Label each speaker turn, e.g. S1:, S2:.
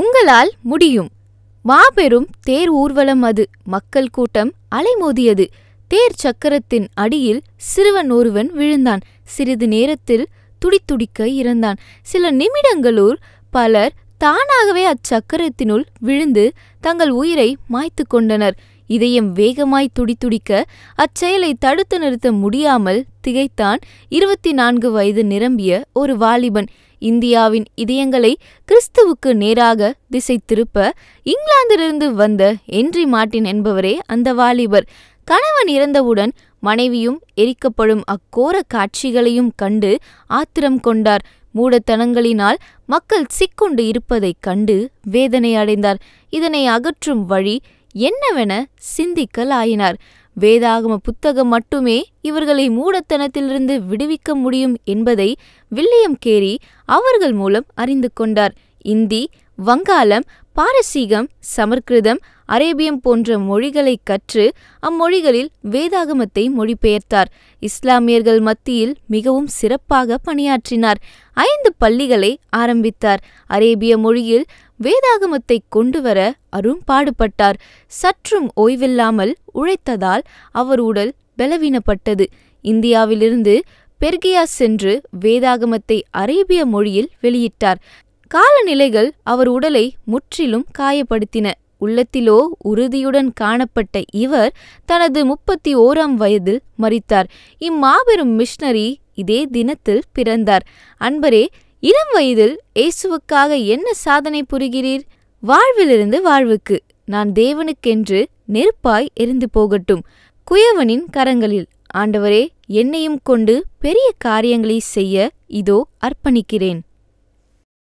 S1: உங்களால் முடியும் மாபெரும் தேர் ஊர்வலம் அது மக்கள் கூட்டம் அலைமோதியது தேர் சக்கரத்தின் அடியில் சிறுவன் ஒருவன் விழுந்தான் சிறிது நேரத்தில் துடித்துடிக்க இறந்தான் சில நிமிடங்களுள் பலர் தானாகவே அச்சக்கரத்தினுள் விழுந்து தங்கள் உயிரை மாய்த்து கொண்டனர் இதயம் வேகமாய் துடித்துடிக்க அச்செயலை தடுத்து நிறுத்த முடியாமல் திகைத்தான் இருபத்தி நான்கு வயது நிரம்பிய ஒரு வாலிபன் இந்தியாவின் இதயங்களை கிறிஸ்துவுக்கு நேராக திசை திருப்ப இங்கிலாந்திலிருந்து வந்த என்றி மாட்டின் என்பவரே அந்த வாலிபர் கணவன் இறந்தவுடன் மனைவியும் எரிக்கப்படும் அக்கோர காட்சிகளையும் கண்டு ஆத்திரம் கொண்டார் மூடத்தனங்களினால் மக்கள் சிக்கொண்டு இருப்பதைக் கண்டு வேதனை அடைந்தார் இதனை அகற்றும் வழி என்னவென சிந்திக்கலாயினார் வேதாகம புத்தகம் மட்டுமே இவர்களை மூடத்தனத்திலிருந்து விடுவிக்க முடியும் என்பதை வில்லியம் கேரி அவர்கள் மூலம் அறிந்து கொண்டார் இந்தி வங்காளம் பாரசீகம் சமர்கிருதம் அரேபியம் போன்ற மொழிகளை கற்று அம்மொழிகளில் வேதாகமத்தை மொழிபெயர்த்தார் இஸ்லாமியர்கள் மத்தியில் மிகவும் சிறப்பாக பணியாற்றினார் ஐந்து பள்ளிகளை ஆரம்பித்தார் அரேபிய மொழியில் வேதாகமத்தை கொண்டுவர அரும்பாடுபட்டார் சற்றும் ஓய்வில்லாமல் உழைத்ததால் அவர் உடல் பலவீனப்பட்டது இந்தியாவிலிருந்து பெர்கியா சென்று வேதாகமத்தை அரேபிய மொழியில் வெளியிட்டார் காலநிலைகள் அவர் உடலை முற்றிலும் காயப்படுத்தின உள்ளத்திலோ உறுதியுடன் காணப்பட்ட இவர் தனது முப்பத்தி ஓராம் வயதில் மறித்தார் இம்மாபெரும் மிஷனரி இதே தினத்தில் பிறந்தார் அன்பரே இளம் வயதில் இயேசுவுக்காக என்ன சாதனை புரிகிறீர் வாழ்விலிருந்து வாழ்வுக்கு நான் தேவனுக்கென்று நெருப்பாய் எரிந்து போகட்டும் குயவனின் கரங்களில் ஆண்டவரே என்னையும் கொண்டு பெரிய காரியங்களை செய்ய இதோ அர்ப்பணிக்கிறேன்